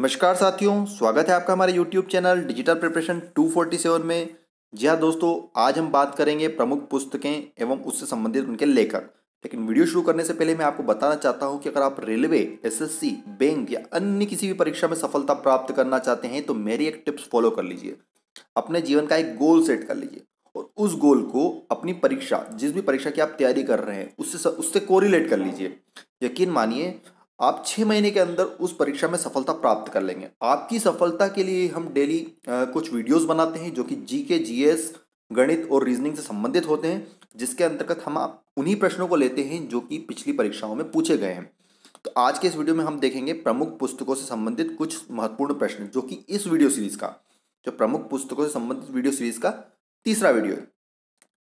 नमस्कार साथियों स्वागत है आपका हमारे YouTube चैनल डिजिटल प्रिपरेशन 247 में जी हाँ दोस्तों आज हम बात करेंगे प्रमुख पुस्तकें एवं उससे संबंधित उनके लेखक लेकिन वीडियो शुरू करने से पहले मैं आपको बताना चाहता हूँ कि अगर आप रेलवे एसएससी बैंक या अन्य किसी भी परीक्षा में सफलता प्राप्त करना चाहते हैं तो मेरी एक टिप्स फॉलो कर लीजिए अपने जीवन का एक गोल सेट कर लीजिए और उस गोल को अपनी परीक्षा जिस भी परीक्षा की आप तैयारी कर रहे हैं उससे उससे कोरिलेट कर लीजिए यकीन मानिए आप छः महीने के अंदर उस परीक्षा में सफलता प्राप्त कर लेंगे आपकी सफलता के लिए हम डेली कुछ वीडियोस बनाते हैं जो कि जी के जी एस गणित और रीजनिंग से संबंधित होते हैं जिसके अंतर्गत हम आप उन्हीं प्रश्नों को लेते हैं जो कि पिछली परीक्षाओं में पूछे गए हैं तो आज के इस वीडियो में हम देखेंगे प्रमुख पुस्तकों से संबंधित कुछ महत्वपूर्ण प्रश्न जो कि इस वीडियो सीरीज का जो प्रमुख पुस्तकों से संबंधित वीडियो सीरीज का तीसरा वीडियो है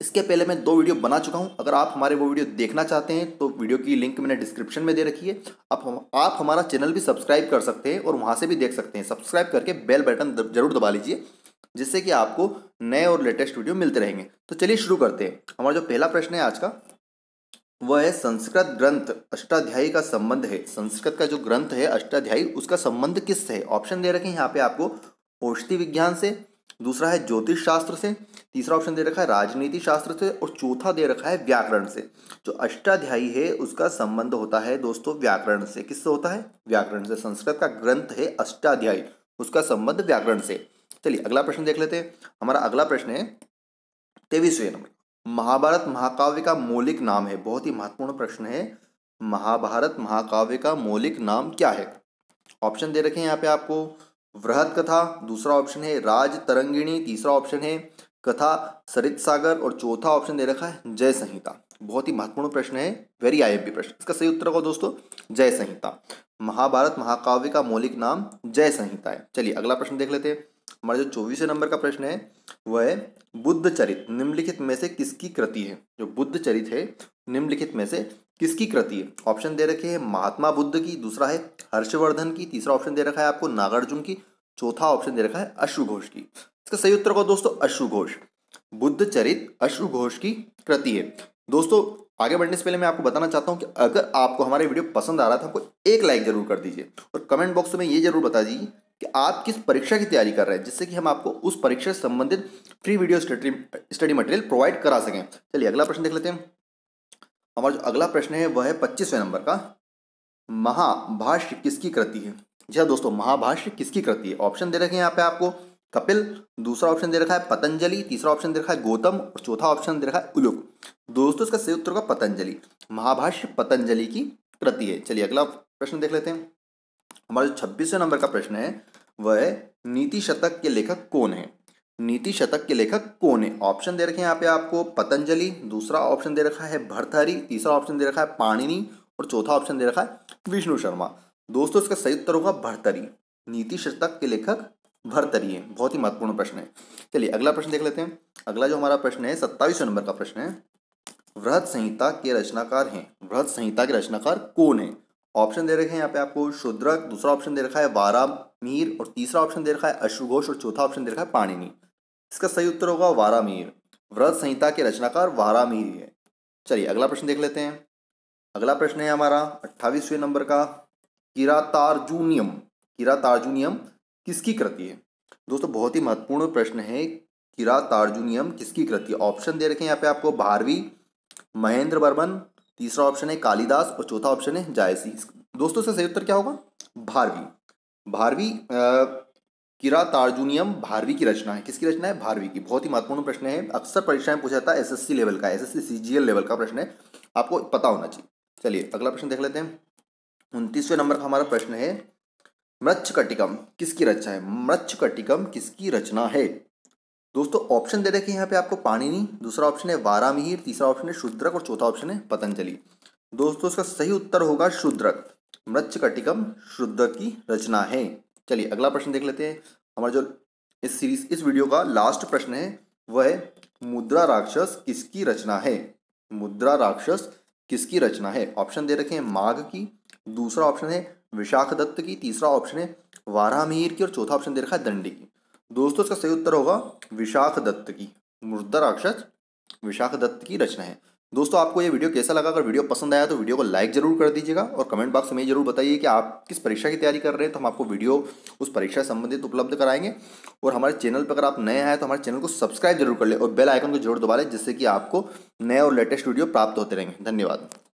इसके पहले मैं दो वीडियो बना चुका हूँ अगर आप हमारे वो वीडियो देखना चाहते हैं तो वीडियो की लिंक मैंने डिस्क्रिप्शन में दे रखी है आप हम आप हमारा चैनल भी सब्सक्राइब कर सकते हैं और वहाँ से भी देख सकते हैं सब्सक्राइब करके बेल बटन जरूर दबा लीजिए जिससे कि आपको नए और लेटेस्ट वीडियो मिलते रहेंगे तो चलिए शुरू करते हैं हमारा जो पहला प्रश्न है आज का वह है संस्कृत ग्रंथ अष्टाध्यायी का संबंध है संस्कृत का जो ग्रंथ है अष्टाध्यायी उसका संबंध किससे है ऑप्शन दे रखे हैं यहाँ पे आपको औषधि विज्ञान से दूसरा है ज्योतिष शास्त्र से तीसरा ऑप्शन दे रखा है राजनीति शास्त्र से और चौथा दे रखा है व्याकरण से जो अष्टाध्यायी है उसका संबंध होता है दोस्तों व्याकरण से किससे होता है व्याकरण से संस्कृत का ग्रंथ है अष्टाध्यायी उसका संबंध व्याकरण से चलिए अगला प्रश्न देख लेते हैं हमारा अगला प्रश्न है तेईसवें नंबर महाभारत महाकाव्य का मौलिक नाम है बहुत ही महत्वपूर्ण प्रश्न है महाभारत महाकाव्य का मौलिक नाम क्या है ऑप्शन दे रखे हैं यहाँ पे आपको वृहद कथा दूसरा ऑप्शन है राज तरंगिणी तीसरा ऑप्शन है कथा सरित सागर और चौथा ऑप्शन दे रखा है जय संहिता बहुत ही महत्वपूर्ण प्रश्न है वेरी आईएमपी प्रश्न इसका सही उत्तर होगा दोस्तों जय संहिता महाभारत महाकाव्य का मौलिक नाम जय संहिता है चलिए अगला प्रश्न देख लेते हैं हमारा जो चौबीसवें नंबर का प्रश्न है वह है बुद्ध चरित निम्नलिखित में से किसकी कृति है जो बुद्ध चरित है निम्नलिखित में से किसकी कृति है ऑप्शन दे रखे हैं महात्मा बुद्ध की दूसरा है हर्षवर्धन की तीसरा ऑप्शन दे रखा है आपको नागार्जुन की चौथा ऑप्शन दे रखा है अश्वघोष की इसका सही उत्तर होगा दोस्तों अश्वघोष बुद्ध चरित अश्वघोष की कृति है दोस्तों आगे बढ़ने से पहले मैं आपको बताना चाहता हूं कि अगर आपको हमारे वीडियो पसंद आ रहा था आपको एक लाइक जरूर कर दीजिए और कमेंट बॉक्स में ये जरूर बता दीजिए कि आप किस परीक्षा की तैयारी कर रहे हैं जिससे कि हम आपको उस परीक्षा से संबंधित free video study material provide करा सकें चलिए अगला प्रश्न देख लेते हैं हमारा जो अगला प्रश्न है वह है पच्चीसवें नंबर का महाभाष्य किसकी कृति है जी हाँ दोस्तों महाभाष्य किसकी कृति है ऑप्शन दे रखे हैं यहाँ पे आपको कपिल दूसरा ऑप्शन दे रखा है पतंजलि तीसरा ऑप्शन दे रखा है गौतम और चौथा ऑप्शन दे रखा है उलुक दोस्तों इसका सही उत्तर का पतंजलि महाभाष्य पतंजलि की कृति है चलिए अगला प्रश्न देख लेते हैं हमारा जो छब्बीसवें नंबर का प्रश्न है वह नीति शतक के लेखक कौन है नीति शतक के लेखक कौन है ऑप्शन दे रखे हैं यहाँ पे आपको पतंजलि दूसरा ऑप्शन दे रखा है भरथरी तीसरा ऑप्शन दे रखा है पाणिनी और चौथा ऑप्शन दे रखा है विष्णु शर्मा दोस्तों इसका सही उत्तर होगा भरतरी नीति शतक के लेखक भरतरी है बहुत ही महत्वपूर्ण प्रश्न है चलिए अगला प्रश्न देख लेते हैं अगला जो हमारा प्रश्न है सत्ताईस नंबर का प्रश्न है वृहद संहिता के रचनाकार हैं वृहद संहिता के रचनाकार कौन है ऑप्शन दे रखे हैं यहाँ पे आपको शुद्रक दूसरा ऑप्शन दे रखा है वारा मीर और तीसरा ऑप्शन दे रखा है अश्रुघोष और चौथा ऑप्शन दे रखा है पाणिनी इसका सही उत्तर होगा वारामीर व्रत संहिता के रचनाकार वारामीर है चलिए अगला प्रश्न देख लेते हैं अगला प्रश्न है हमारा अट्ठाईसवें नंबर का किरातार्जुनियम किरातार्जुनियम किसकी कृति है दोस्तों बहुत ही महत्वपूर्ण प्रश्न है किरातार्जुनियम किसकी कृति है ऑप्शन दे रखे हैं यहाँ पे आपको भारवी महेंद्र बर्मन तीसरा ऑप्शन है कालिदास और चौथा ऑप्शन है जायसी दोस्तों से सही उत्तर क्या होगा भारवी भारवी किरा तार्जुनियम भारवी की रचना है किसकी रचना है भारवी की बहुत ही महत्वपूर्ण प्रश्न है अक्सर परीक्षाएं पूछा जाता है एसएससी लेवल का एसएससी सीजीएल लेवल का प्रश्न है आपको पता होना चाहिए चलिए अगला प्रश्न देख लेते हैं उनतीसवें नंबर का हमारा प्रश्न है मृक्ष कटिकम किसकी रचना है मृक्ष कटिकम किसकी रचना है दोस्तों ऑप्शन दे रखे यहाँ पे आपको पाणिनी दूसरा ऑप्शन है वारामिहिर तीसरा ऑप्शन है शुद्रक और चौथा ऑप्शन है पतंजलि दोस्तों इसका सही उत्तर होगा शुद्रक मृक्षकटिकम शुद्ध की रचना है चलिए अगला प्रश्न देख लेते हैं हमारा जो इस सीरीज इस वीडियो का लास्ट प्रश्न है वह है मुद्रा राक्षस किसकी रचना है मुद्रा राक्षस किसकी रचना है ऑप्शन दे रखे हैं माघ की दूसरा ऑप्शन है विशाख दत्त की तीसरा ऑप्शन है वाराह की और चौथा ऑप्शन दे रखा है दंडी की दोस्तों इसका सही उत्तर होगा विशाख दत्त की मुद्रा राक्षस विशाख दत्त की रचना है दोस्तों आपको ये वीडियो कैसा लगा अगर वीडियो पसंद आया तो वीडियो को लाइक जरूर कर दीजिएगा और कमेंट बॉक्स में जरूर बताइए कि आप किस परीक्षा की तैयारी कर रहे हैं तो हम आपको वीडियो उस परीक्षा से संबंधित उपलब्ध कराएंगे और हमारे चैनल पर अगर आप नए हैं तो हमारे चैनल को सब्सक्राइब जरूर कर ले और बेल आइकन को जरूर दबा लें जिससे कि आपको नए और लेटेस्ट वीडियो प्राप्त होते रहेंगे धन्यवाद